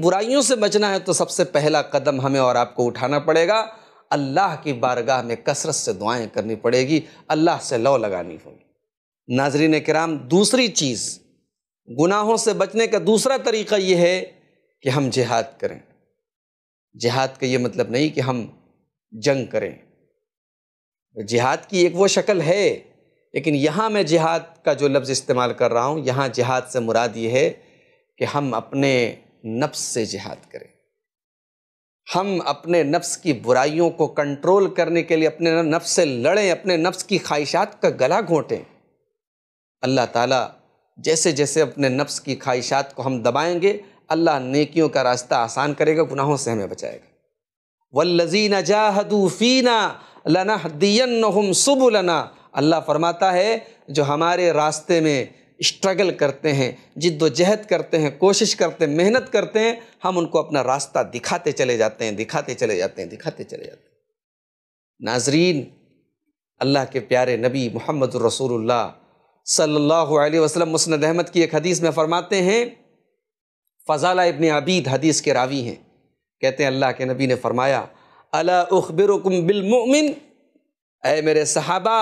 बुराइयों से बचना है तो सबसे पहला कदम हमें और आपको उठाना पड़ेगा अल्लाह की बारगाह में कसरत से दुआएं करनी पड़ेगी अल्लाह से लौ लगानी होगी नाजरीन कराम दूसरी चीज़ गुनाहों से बचने का दूसरा तरीका ये है कि हम जिहाद करें जिहाद का ये मतलब नहीं कि हम जंग करें जिहाद की एक वो शक्ल है लेकिन यहाँ मैं जिहाद का जो लफ्ज़ इस्तेमाल कर रहा हूँ यहाँ जिहाद से मुराद ये है कि हम अपने नफ्स से जिहाद करें हम अपने नफ्स की बुराइयों को कंट्रोल करने के लिए अपने नफ्स से लड़ें अपने नफ्स की ख्वाहिशात का गला घोंटें अल्लाह ताला जैसे जैसे अपने नफ्स की ख्वाहिशात को हम दबाएंगे अल्लाह नेकियों का रास्ता आसान करेगा गुनाहों से हमें बचाएगा वल्लजीन जाहदूफ़ीना लना दियन सुबुलना अल्लाह फरमाता है जो हमारे रास्ते में स्ट्रगल करते हैं जिद्दोजहद करते हैं कोशिश करते हैं मेहनत करते हैं हम उनको अपना रास्ता दिखाते चले जाते हैं दिखाते चले जाते हैं दिखाते चले जाते हैं नाजरीन अल्लाह के प्यारे नबी मोहम्मद रसूलुल्लाह सल्लल्लाहु अलैहि वसल्लम मुस्नद अहमद की एक हदीस में फ़रमाते हैं फ़जाला इबन आबीद हदीस के रावी हैं कहते हैं अल्लाह के नबी ने फ़रमाया अला उखबिरकुम बिलमोमिन ए मेरे सहाबा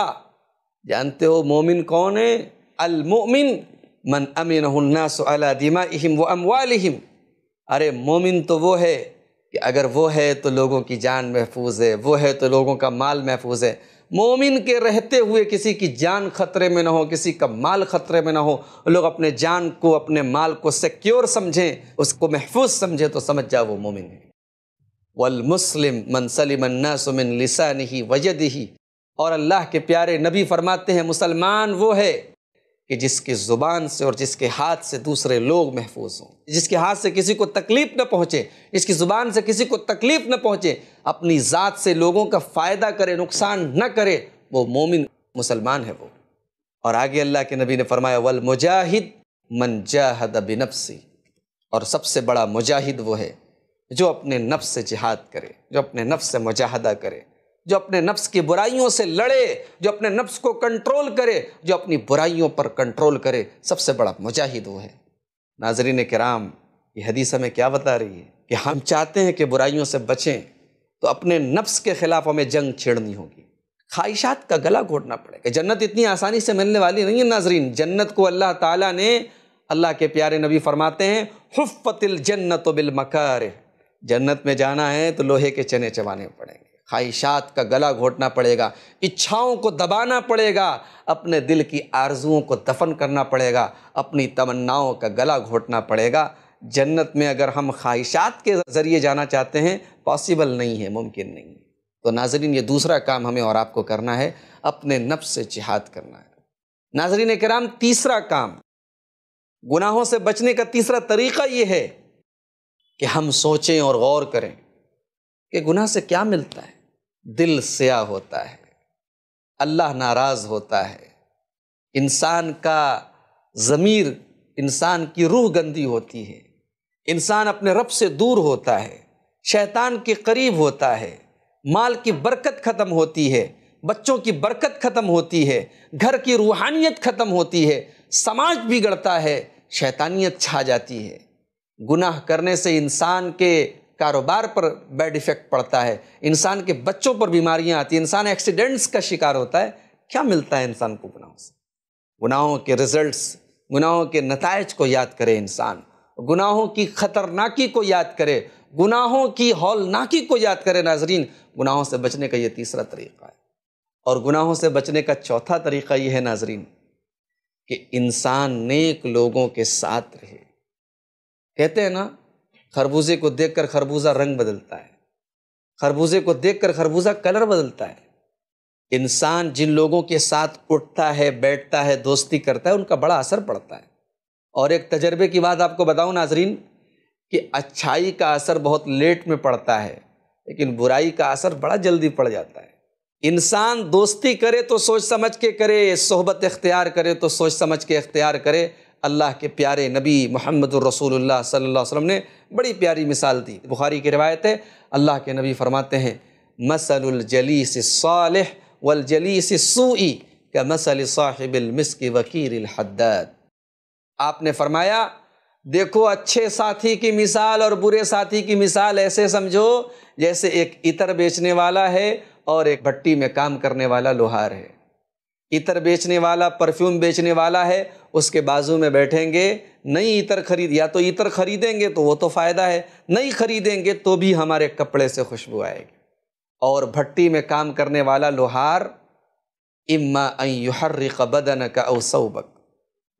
जानते हो मोमिन कौन है अलमोमिन मन अमिन अला दिमा इम व अरे मोमिन तो वो है कि अगर वो है तो लोगों की जान महफूज है वो है तो लोगों का माल महफूज है मोमिन के रहते हुए किसी की जान खतरे में ना हो किसी का माल खतरे में ना हो लोग अपने जान को अपने माल को सिक्योर समझें उसको महफूज समझें तो समझ जाओ वो मोमिन है वल मुस्लिम मन सलीमन्नासमिन लिसा नहीं वजद ही और अल्लाह के प्यारे नबी फरमाते हैं मुसलमान वो है कि जिसकी ज़ुबान से और जिसके हाथ से दूसरे लोग महफूज हों जिसके हाथ से किसी को तकलीफ़ न पहुँचे जिसकी ज़ुबान से किसी को तकलीफ़ न पहुँचे अपनी ज़ात से लोगों का फ़ायदा करे नुकसान न करे वो मोमिन मुसलमान है वो और आगे अल्लाह के नबी ने फरमाया वल मुजाहिद मन जाहद नफ्सी और सबसे बड़ा मुजाहिद वो है जो अपने नफ्स से जिहाद करे जो अपने नफ्स से मुजाहदा करे जो अपने नफ्स की बुराइयों से लड़े जो अपने नफ्स को कंट्रोल करे जो अपनी बुराइयों पर कंट्रोल करे सबसे बड़ा मुजाहिद वो है नाजरीन कराम ये हदीस हमें क्या बता रही है कि हम चाहते हैं कि बुराइयों से बचें तो अपने नफ्स के ख़िलाफ़ हमें जंग छेड़नी होगी ख्वाहिशात का गला घोटना पड़ेगा जन्नत इतनी आसानी से मिलने वाली नहीं है नाजरीन जन्नत को अल्लाह ताला ने अल्लाह के प्यारे नबी फरमाते हैं हुफ्फतिल जन्नत बिल मकार जन्नत में जाना है तो लोहे के चने चबाने पड़ेंगे ख्वाहिशात का गला घोटना पड़ेगा इच्छाओं को दबाना पड़ेगा अपने दिल की आरजुओं को दफन करना पड़ेगा अपनी तमन्नाओं का गला घोटना पड़ेगा जन्नत में अगर हम ख्वाहिशात के ज़रिए जाना चाहते हैं पॉसिबल नहीं है मुमकिन नहीं है तो नाजरीन ये दूसरा काम हमें और आपको करना है अपने नफ्स से जिहाद करना है नाजरीन कराम तीसरा काम गुनाहों से बचने का तीसरा तरीका ये है कि हम सोचें और गौर करें कि गुनाह से क्या मिलता है दिल स्याह होता है अल्लाह नाराज़ होता है इंसान का ज़मीर इंसान की रूह गंदी होती है इंसान अपने रब से दूर होता है शैतान के करीब होता है माल की बरकत ख़त्म होती है बच्चों की बरकत ख़त्म होती है घर की रूहानियत ख़त्म होती है समाज बिगड़ता है शैतानियत छा जाती है गुनाह करने से इंसान के कारोबार पर बैड इफेक्ट पड़ता है इंसान के बच्चों पर बीमारियां आती हैं इंसान एक्सीडेंट्स का शिकार होता है क्या मिलता है इंसान को गुनाहों से गुनाहों के रिजल्ट्स गुनाहों के नतज को याद करे इंसान गुनाहों की खतरनाकी को याद करे गुनाहों की हौलनाकी को याद करे नाजरीन गुनाहों से बचने का ये तीसरा तरीका है और गुनाहों से बचने का चौथा तरीका ये है नाजरीन कि इंसान नेक लोगों के साथ रहे कहते हैं ना खरबूजे को देखकर खरबूजा रंग बदलता है खरबूजे को देखकर खरबूजा कलर बदलता है इंसान जिन लोगों के साथ उठता है बैठता है दोस्ती करता है उनका बड़ा असर पड़ता है और एक तजर्बे की बात आपको बताऊं नाजरीन कि अच्छाई का असर बहुत लेट में पड़ता है लेकिन बुराई का असर बड़ा जल्दी पड़ जाता है इंसान दोस्ती करे तो सोच समझ के करे सोहबत इख्तियार करे तो सोच समझ के इख्तियार करे अल्लाह के प्यारे नबी मोहम्मद रसूलुल्लाह सल्लल्लाहु अलैहि वसल्लम ने बड़ी प्यारी मिसाल दी बुखारी की रवायत है अल्लाह के नबी फरमाते हैं मसलजलीस साल वल सूई का मसल साहिबिलमिसक वकीर हद्दत आपने फरमाया देखो अच्छे साथी की मिसाल और बुरे साथी की मिसाल ऐसे समझो जैसे एक इतर बेचने वाला है और एक भट्टी में काम करने वाला लोहार है इतर बेचने वाला परफ्यूम बेचने वाला है उसके बाजू में बैठेंगे नहीं इतर खरीद या तो इतर खरीदेंगे तो वो तो फ़ायदा है नहीं खरीदेंगे तो भी हमारे कपड़े से खुशबू आएगी और भट्टी में काम करने वाला लोहार इम्मा अयुहर बदन का अवसौबक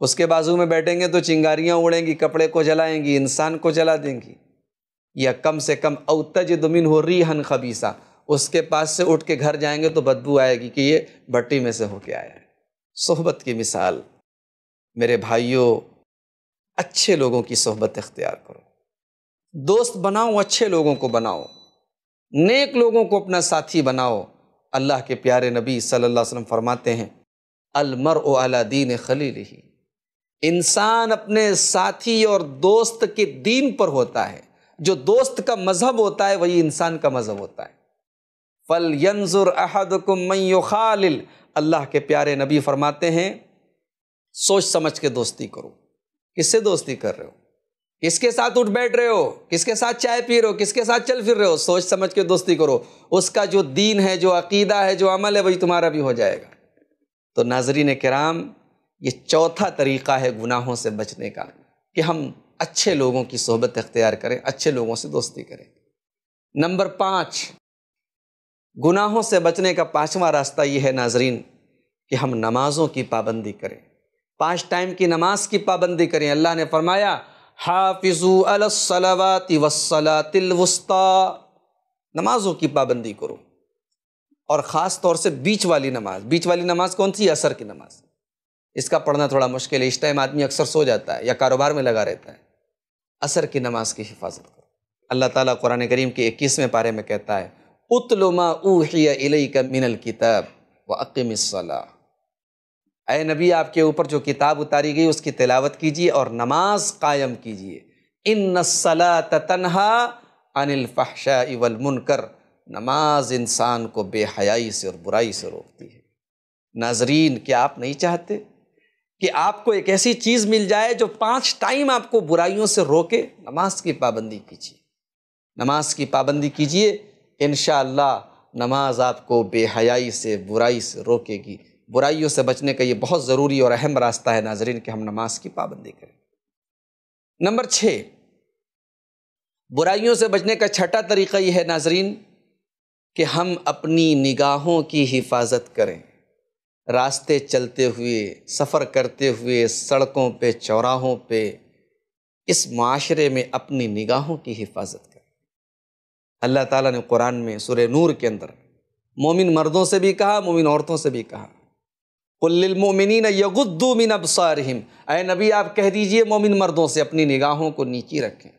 उसके बाजू में बैठेंगे तो चिंगारियाँ उड़ेंगी कपड़े को जलाएंगी इंसान को जला देंगी या कम से कम अवतज दुमिन हो री हन खबीसा उसके पास से उठ के घर जाएंगे तो बदबू आएगी कि ये भट्टी में से होके आया है सोहबत की मिसाल मेरे भाइयों अच्छे लोगों की सोहबत इख्तियार करो दोस्त बनाओ अच्छे लोगों को बनाओ नेक लोगों को अपना साथी बनाओ अल्लाह के प्यारे नबी सल्लल्लाहु अलैहि वसल्लम फरमाते हैं अलमर अला दीन खलील ही इंसान अपने साथी और दोस्त के दीन पर होता है जो दोस्त का मज़हब होता है वही इंसान का मज़हब होता है फ़ल यंजुर कुमय खालिल अल्लाह के प्यारे नबी फरमाते हैं सोच समझ के दोस्ती करो किससे दोस्ती कर रहे हो किसके साथ उठ बैठ रहे हो किसके साथ चाय पी रहे हो किसके साथ चल फिर रहे हो सोच समझ के दोस्ती करो उसका जो दीन है जो अकीदा है जो अमल है वही तुम्हारा भी हो जाएगा तो नाजरीन कराम ये चौथा तरीक़ा है गुनाहों से बचने का कि हम अच्छे लोगों की सोहबत अख्तियार करें अच्छे लोगों से दोस्ती करें नंबर पाँच गुनाहों से बचने का पांचवा रास्ता ये है नाजरीन कि हम नमाज़ों की पाबंदी करें पाँच टाइम की नमाज की पाबंदी करें अल्लाह ने फरमाया हाफिजू अलसलावाति वसलातिलवस्ता नमाज़ों की पाबंदी करो और ख़ास तौर से बीच वाली नमाज बीच वाली नमाज कौन सी असर की नमाज इसका पढ़ना थोड़ा मुश्किल है इस टाइम आदमी अक्सर सो जाता है या कारोबार में लगा रहता है असर की नमाज की हिफाजत करो अल्लाह ताला कुरान करीम के इक्कीसवें पारे में कहता है उतलुमा ऊहिया इलैका मिनल किताब व अकमसला अय नबी आपके ऊपर जो किताब उतारी गई उसकी तिलावत कीजिए और नमाज कायम कीजिए इन नसला तनहा अनिल फ़हशा इवल मुनकर नमाज इंसान को बेहयाई से और बुराई से रोकती है नाजरीन क्या आप नहीं चाहते कि आपको एक ऐसी चीज़ मिल जाए जो पांच टाइम आपको बुराइयों से रोके नमाज की पाबंदी कीजिए नमाज की पाबंदी कीजिए इन नमाज आपको बेहयाई से बुराई से रोकेगी बुराइयों से बचने का ये बहुत ज़रूरी और अहम रास्ता है नाजरीन कि हम नमाज की पाबंदी करें नंबर छः बुराइयों से बचने का छठा तरीका यह है नाजरीन कि हम अपनी निगाहों की हिफाजत करें रास्ते चलते हुए सफ़र करते हुए सड़कों पे चौराहों पे इस माशरे में अपनी निगाहों की हिफाजत अल्लाह ताला ने कुरान में सुर नूर के अंदर मोमिन मर्दों से भी कहा मोमिन औरतों से भी कहा कुल्लमोमिन यगुद्दू मिन अबसारहिम अय नबी आप कह दीजिए मोमिन मर्दों से अपनी निगाहों को नीची रखें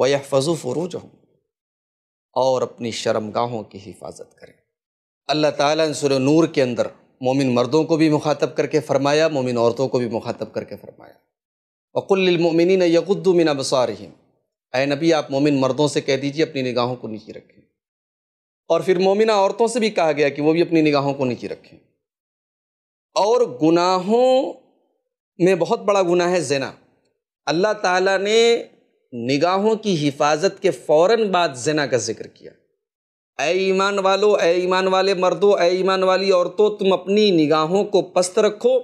व फजू फरूज हों और अपनी शर्मगाहों की हिफाजत करें अल्लाह ताला ने सुर नूर के अंदर मोमिन मर्दों को भी मुखातब करके फ़रमाया मोमिन औरतों को भी मुखातब करके फ़रमाया वकुल्लमोमिन यगुद्दू मिन अबसारहिम ए नबी आप मोमिन मर्दों से कह दीजिए अपनी निगाहों को नीचे रखें और फिर मोमिना औरतों से भी कहा गया कि वो भी अपनी निगाहों को नीचे रखें और गुनाहों में बहुत बड़ा गुनाह है जना अल्लाह ताला ने निगाहों की हिफाजत के फ़ौर बाद जना का जिक्र किया ए ईमान वालों ए ईमान वाले मर्दों ए ईमान वाली औरतों तुम अपनी निगाहों को पस्त रखो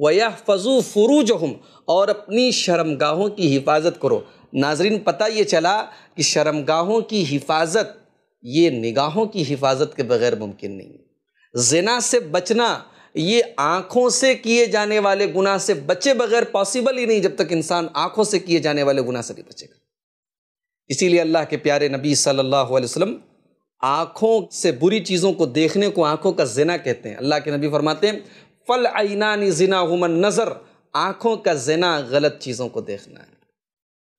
वह फजू फुरूज हम और अपनी शर्मगाहों की हिफाजत करो नाजरीन पता ये चला कि शर्मगाहों की हिफाजत ये निगाहों की हिफाजत के बगैर मुमकिन नहीं है जना से बचना ये आँखों से किए जाने वाले गुनाह से बचे बगैर पॉसिबल ही नहीं जब तक इंसान आँखों से किए जाने वाले गुनाह से नहीं बचेगा इसीलिए अल्लाह के प्यारे नबी सल्लल्लाहु अलैहि वसल्लम आँखों से बुरी चीज़ों को देखने को आँखों का जना कहते हैं अल्लाह के नबी फरमाते हैं फ़ल आइना जना हुमन नज़र आँखों का जना गलत चीज़ों को देखना है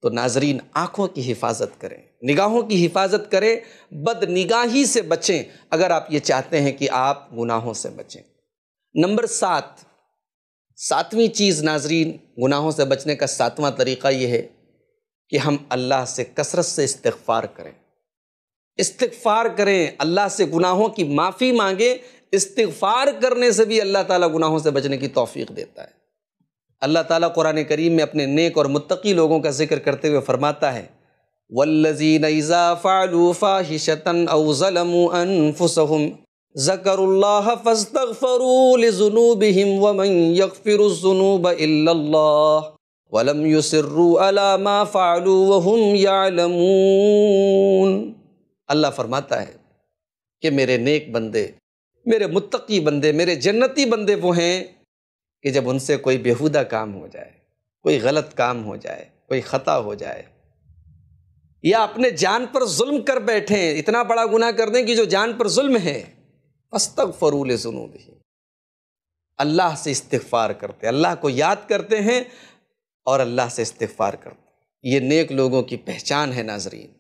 तो नाजरीन आँखों की हिफाजत करें निगाहों की हिफाजत करें बद निगाही से बचें अगर आप ये चाहते हैं कि आप गुनाहों से बचें नंबर सात सातवीं चीज़ नाजरीन गुनाहों से बचने का सातवां तरीक़ा ये है कि हम अल्लाह से कसरत से इस्तफ़ार करें इस्तफ़ार करें अल्लाह से गुनाहों की माफ़ी मांगें इस्तफ़ार करने से भी अल्लाह ताला गुनाहों से बचने की तौफीक देता है अल्लाह ताला कुरान करीम में अपने नेक और मुत्तकी लोगों का जिक्र करते हुए फरमाता है वल्लजीन इज़ा फ़ाहिशतन ज़लमू अनफुसहुम ज़करुल्लाह फ़स्तगफरू लिज़ुनूबिहिम इल्लल्लाह वलम अला मा अल्लाह फरमाता है कि मेरे नेक बंदे मेरे मुत्तकी बंदे मेरे जन्नती बंदे वो हैं कि जब उनसे कोई बेहुदा काम हो जाए कोई गलत काम हो जाए कोई ख़ता हो जाए या अपने जान पर जुल्म कर बैठे इतना बड़ा गुनाह कर दें कि जो जान पर जुल्म है पस्तक फरूल जुनूब भी अल्लाह से इस्तफ़ार करते अल्लाह को याद करते हैं और अल्लाह से इस्तफ़ार करते ये नेक लोगों की पहचान है नाजरीन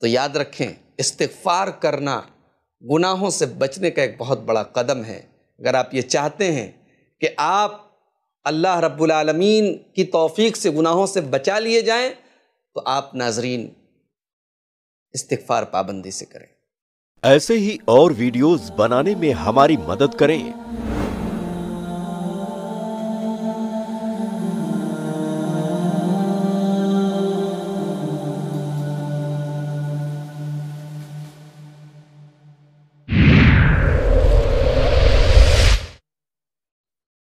तो याद रखें इस्तफ़ार करना गुनाहों से बचने का एक बहुत बड़ा कदम है अगर आप ये चाहते हैं कि आप अल्लाह रब्बुलमीन की तौफीक से गुनाहों से बचा लिए जाएं तो आप नाजरीन इस्तफार पाबंदी से करें ऐसे ही और वीडियोस बनाने में हमारी मदद करें